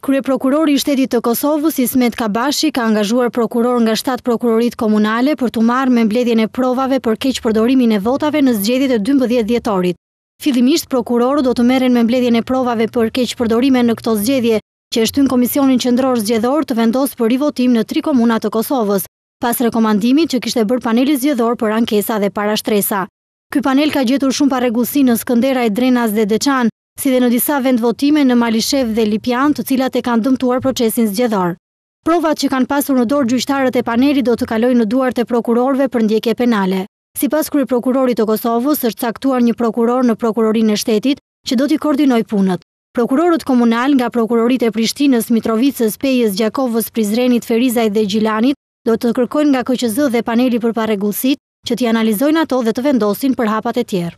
Krye prokurori i shtetit të Kosovës, Ismet Kabashi, ka angazhuar prokuror nga shtatë prokurorit komunale për të marrë me mbledhjen e provave për keq përdorimin e votave në zgjedhjet e 12 dhjetorit. Fillimisht prokurorët do të merren me mbledhjen e provave për keq përdorime në këto zgjedhje, që e shtyn komisionin qendror zgjedhor të vendosë për rivotim në tri komuna të Kosovës, pas rekomandimit që kishte bërë paneli zgjedhor për ankesa dhe parashtresa. Ky panel ka gjetur shumë parregullsi në Skënderaj, Drenas dhe Deçan, si dhe në disa vendvotime në Malishev dhe Lipjan të cilat e kanë dëmtuar procesin zgjedhar. Provat që kanë pasur në dorë gjyqtarët e paneri do të kalojnë në duart e prokurorve për ndjekje penale. Si pas kërë prokurorit të Kosovës, është caktuar një prokuror në prokurorin e shtetit që do t'i koordinoj punët. Prokurorët komunal nga prokurorit e Prishtinës, Mitrovicës, Pejës, Gjakovës, Prizrenit, Ferizaj dhe Gjilanit do të kërkojnë nga KQZ dhe paneli për paregullësit që t'i analizojnë ato dhe të vendosin për hapat e tjerë.